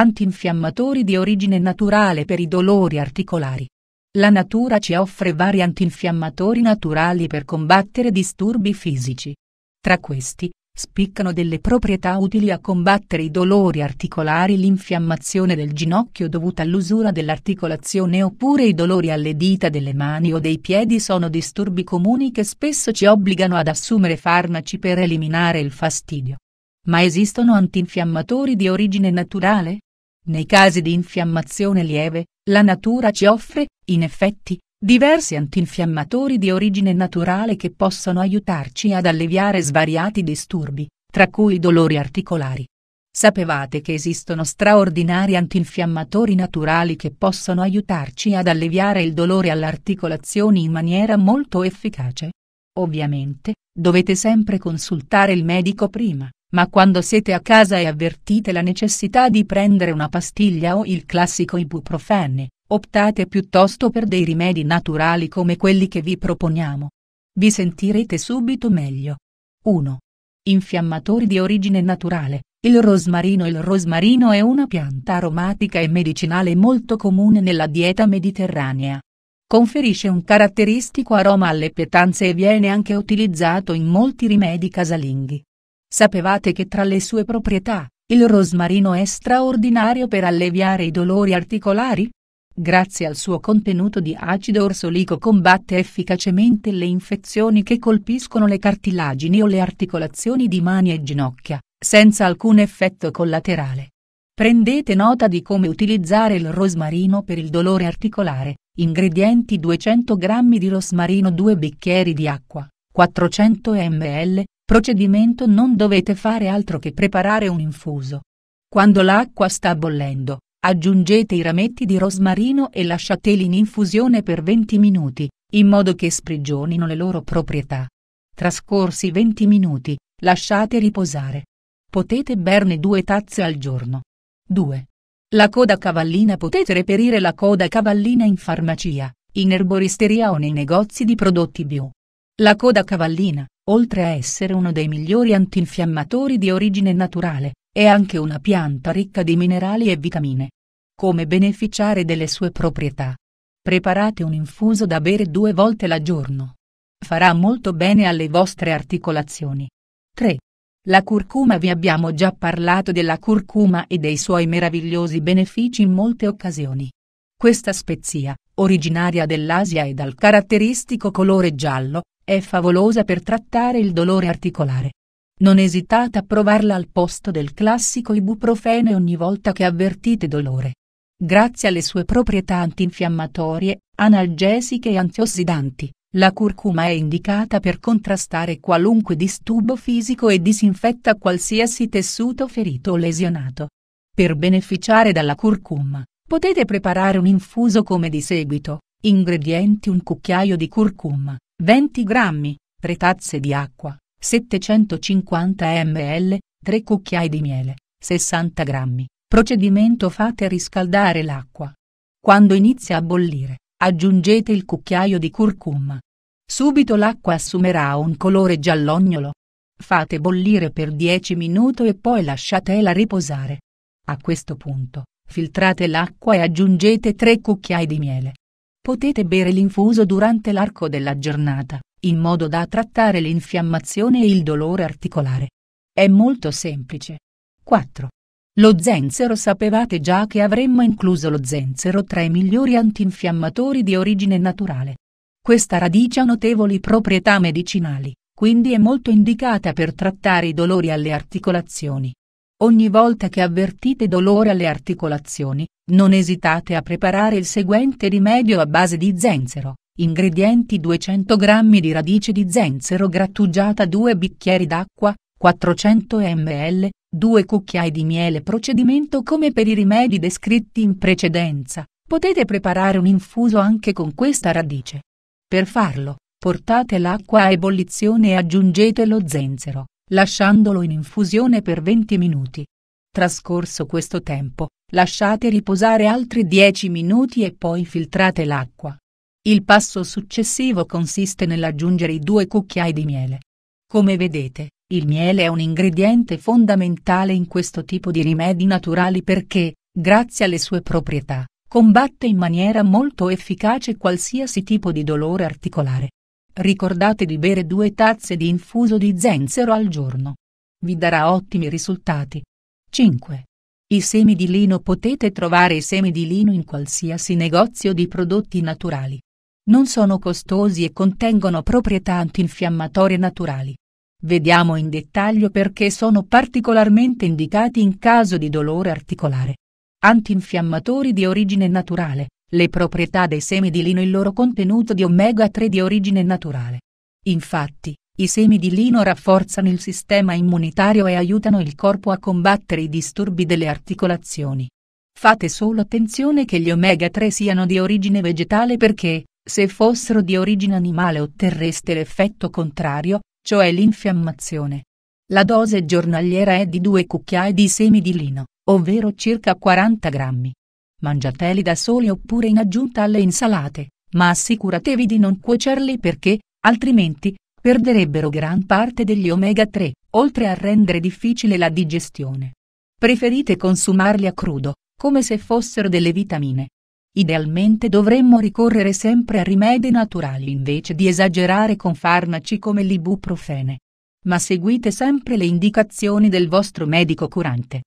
Antinfiammatori di origine naturale per i dolori articolari. La natura ci offre vari antinfiammatori naturali per combattere disturbi fisici. Tra questi, spiccano delle proprietà utili a combattere i dolori articolari l'infiammazione del ginocchio dovuta all'usura dell'articolazione oppure i dolori alle dita delle mani o dei piedi sono disturbi comuni che spesso ci obbligano ad assumere farmaci per eliminare il fastidio. Ma esistono antinfiammatori di origine naturale? Nei casi di infiammazione lieve, la natura ci offre, in effetti, diversi antinfiammatori di origine naturale che possono aiutarci ad alleviare svariati disturbi, tra cui i dolori articolari. Sapevate che esistono straordinari antinfiammatori naturali che possono aiutarci ad alleviare il dolore all'articolazione in maniera molto efficace? Ovviamente, dovete sempre consultare il medico prima. Ma quando siete a casa e avvertite la necessità di prendere una pastiglia o il classico ibuprofene, optate piuttosto per dei rimedi naturali come quelli che vi proponiamo. Vi sentirete subito meglio. 1. Infiammatori di origine naturale. Il rosmarino Il rosmarino è una pianta aromatica e medicinale molto comune nella dieta mediterranea. Conferisce un caratteristico aroma alle pietanze e viene anche utilizzato in molti rimedi casalinghi. Sapevate che tra le sue proprietà, il rosmarino è straordinario per alleviare i dolori articolari? Grazie al suo contenuto di acido orsolico combatte efficacemente le infezioni che colpiscono le cartilagini o le articolazioni di mani e ginocchia, senza alcun effetto collaterale. Prendete nota di come utilizzare il rosmarino per il dolore articolare. Ingredienti 200 g di rosmarino 2 bicchieri di acqua, 400 ml, procedimento non dovete fare altro che preparare un infuso. Quando l'acqua sta bollendo, aggiungete i rametti di rosmarino e lasciateli in infusione per 20 minuti, in modo che sprigionino le loro proprietà. Trascorsi 20 minuti, lasciate riposare. Potete berne due tazze al giorno. 2. La coda cavallina Potete reperire la coda cavallina in farmacia, in erboristeria o nei negozi di prodotti bio. La coda cavallina, Oltre a essere uno dei migliori antinfiammatori di origine naturale, è anche una pianta ricca di minerali e vitamine. Come beneficiare delle sue proprietà? Preparate un infuso da bere due volte al giorno. Farà molto bene alle vostre articolazioni. 3. La curcuma Vi abbiamo già parlato della curcuma e dei suoi meravigliosi benefici in molte occasioni. Questa spezia, originaria dell'Asia e dal caratteristico colore giallo, è favolosa per trattare il dolore articolare. Non esitate a provarla al posto del classico ibuprofene ogni volta che avvertite dolore. Grazie alle sue proprietà antinfiammatorie, analgesiche e antiossidanti, la curcuma è indicata per contrastare qualunque disturbo fisico e disinfetta qualsiasi tessuto ferito o lesionato. Per beneficiare dalla curcuma, potete preparare un infuso come di seguito, ingredienti un cucchiaio di curcuma, 20 grammi, 3 tazze di acqua, 750 ml, 3 cucchiai di miele, 60 grammi. Procedimento fate riscaldare l'acqua. Quando inizia a bollire, aggiungete il cucchiaio di curcuma. Subito l'acqua assumerà un colore giallognolo. Fate bollire per 10 minuti e poi lasciatela riposare. A questo punto, filtrate l'acqua e aggiungete 3 cucchiai di miele, Potete bere l'infuso durante l'arco della giornata, in modo da trattare l'infiammazione e il dolore articolare. È molto semplice. 4. Lo zenzero sapevate già che avremmo incluso lo zenzero tra i migliori antinfiammatori di origine naturale. Questa radice ha notevoli proprietà medicinali, quindi è molto indicata per trattare i dolori alle articolazioni, Ogni volta che avvertite dolore alle articolazioni, non esitate a preparare il seguente rimedio a base di zenzero. Ingredienti 200 g di radice di zenzero grattugiata 2 bicchieri d'acqua, 400 ml, 2 cucchiai di miele Procedimento come per i rimedi descritti in precedenza, potete preparare un infuso anche con questa radice. Per farlo, portate l'acqua a ebollizione e aggiungete lo zenzero lasciandolo in infusione per 20 minuti. Trascorso questo tempo, lasciate riposare altri 10 minuti e poi filtrate l'acqua. Il passo successivo consiste nell'aggiungere i due cucchiai di miele. Come vedete, il miele è un ingrediente fondamentale in questo tipo di rimedi naturali perché, grazie alle sue proprietà, combatte in maniera molto efficace qualsiasi tipo di dolore articolare. Ricordate di bere due tazze di infuso di zenzero al giorno. Vi darà ottimi risultati. 5. I semi di lino Potete trovare i semi di lino in qualsiasi negozio di prodotti naturali. Non sono costosi e contengono proprietà antinfiammatorie naturali. Vediamo in dettaglio perché sono particolarmente indicati in caso di dolore articolare. Antinfiammatori di origine naturale le proprietà dei semi di lino e il loro contenuto di omega 3 di origine naturale. Infatti, i semi di lino rafforzano il sistema immunitario e aiutano il corpo a combattere i disturbi delle articolazioni. Fate solo attenzione che gli omega 3 siano di origine vegetale perché, se fossero di origine animale otterreste l'effetto contrario, cioè l'infiammazione. La dose giornaliera è di 2 cucchiai di semi di lino, ovvero circa 40 grammi. Mangiateli da soli oppure in aggiunta alle insalate, ma assicuratevi di non cuocerli perché, altrimenti, perderebbero gran parte degli omega 3, oltre a rendere difficile la digestione. Preferite consumarli a crudo, come se fossero delle vitamine. Idealmente dovremmo ricorrere sempre a rimedi naturali invece di esagerare con farmaci come l'ibuprofene. Ma seguite sempre le indicazioni del vostro medico curante.